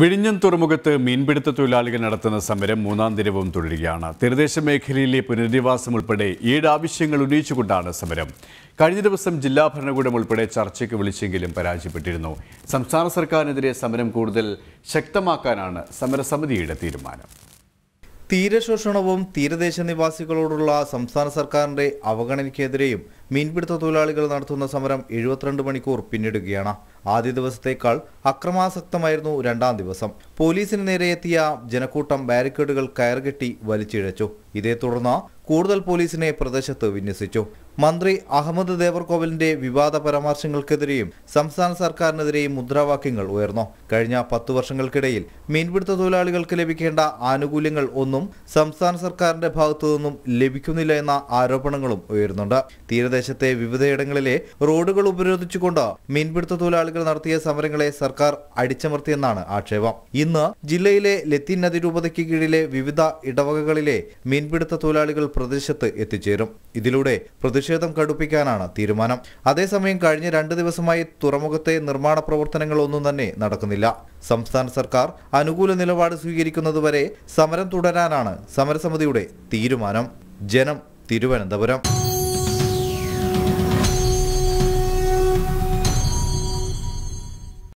വിഴിഞ്ഞം തുറമുഖത്ത് മീൻപിടുത്ത തൊഴിലാളികൾ നടത്തുന്ന സമരം മൂന്നാം ദിനവും തുടരുകയാണ് തീരദേശ മേഖലയിലെ പുനരധിവാസം ഉൾപ്പെടെ ഏഴ് ആവശ്യങ്ങൾ ഉന്നയിച്ചുകൊണ്ടാണ് സമരം കഴിഞ്ഞ ദിവസം ജില്ലാ ഭരണകൂടം ഉൾപ്പെടെ ചർച്ചയ്ക്ക് വിളിച്ചെങ്കിലും പരാജയപ്പെട്ടിരുന്നു സംസ്ഥാന സർക്കാരിനെതിരെ സമരം കൂടുതൽ ശക്തമാക്കാനാണ് സമരസമിതിയുടെ തീരുമാനം തീരശോഷണവും തീരദേശ നിവാസികളോടുള്ള സംസ്ഥാന സർക്കാരിന്റെ അവഗണനയ്ക്കെതിരെയും മീൻപിടുത്ത തൊഴിലാളികൾ നടത്തുന്ന സമരം എഴുപത്തിരണ്ട് മണിക്കൂർ പിന്നിടുകയാണ് ആദ്യ ദിവസത്തേക്കാൾ അക്രമാസക്തമായിരുന്നു രണ്ടാം ദിവസം പോലീസിന് നേരെ എത്തിയ ജനക്കൂട്ടം ബാരിക്കേഡുകൾ കയറുകെട്ടി വലിച്ചിഴച്ചു ഇതേ തുടർന്ന് കൂടുതൽ പോലീസിനെ പ്രദേശത്ത് വിന്യസിച്ചു മന്ത്രി അഹമ്മദ് ദേവർകോവലിന്റെ വിവാദ പരാമർശങ്ങൾക്കെതിരെയും സംസ്ഥാന സർക്കാരിനെതിരെയും മുദ്രാവാക്യങ്ങൾ ഉയർന്നു കഴിഞ്ഞ പത്തു വർഷങ്ങൾക്കിടയിൽ മീൻപിടുത്ത തൊഴിലാളികൾക്ക് ലഭിക്കേണ്ട ആനുകൂല്യങ്ങൾ ഒന്നും സംസ്ഥാന സർക്കാരിന്റെ ഭാഗത്തു നിന്നും ലഭിക്കുന്നില്ല എന്ന ആരോപണങ്ങളും ഉയരുന്നുണ്ട് തീരദേശത്തെ വിവിധയിടങ്ങളിലെ റോഡുകൾ ഉപരോധിച്ചുകൊണ്ട് മീൻപിടുത്ത തൊഴിലാളികൾ നടത്തിയ സമരങ്ങളെ സർക്കാർ അടിച്ചമർത്തിയെന്നാണ് ആക്ഷേപം ഇന്ന് ജില്ലയിലെ ലത്തീൻ നദിരൂപതയ്ക്ക് കീഴിലെ വിവിധ ഇടവകകളിലെ മീൻപിടുത്ത തൊഴിലാളികൾ പ്രദേശത്ത് എത്തിച്ചേരും ഇതിലൂടെ പ്രതിഷേധം കടുപ്പിക്കാനാണ് തീരുമാനം അതേസമയം കഴിഞ്ഞ രണ്ട് ദിവസമായി തുറമുഖത്തെ നിർമ്മാണ പ്രവർത്തനങ്ങളൊന്നും തന്നെ നടക്കുന്നില്ല സംസ്ഥാന സർക്കാർ അനുകൂല നിലപാട് സ്വീകരിക്കുന്നതുവരെ സമരം തുടരാനാണ് സമരസമിതിയുടെ തീരുമാനം ജനം തിരുവനന്തപുരം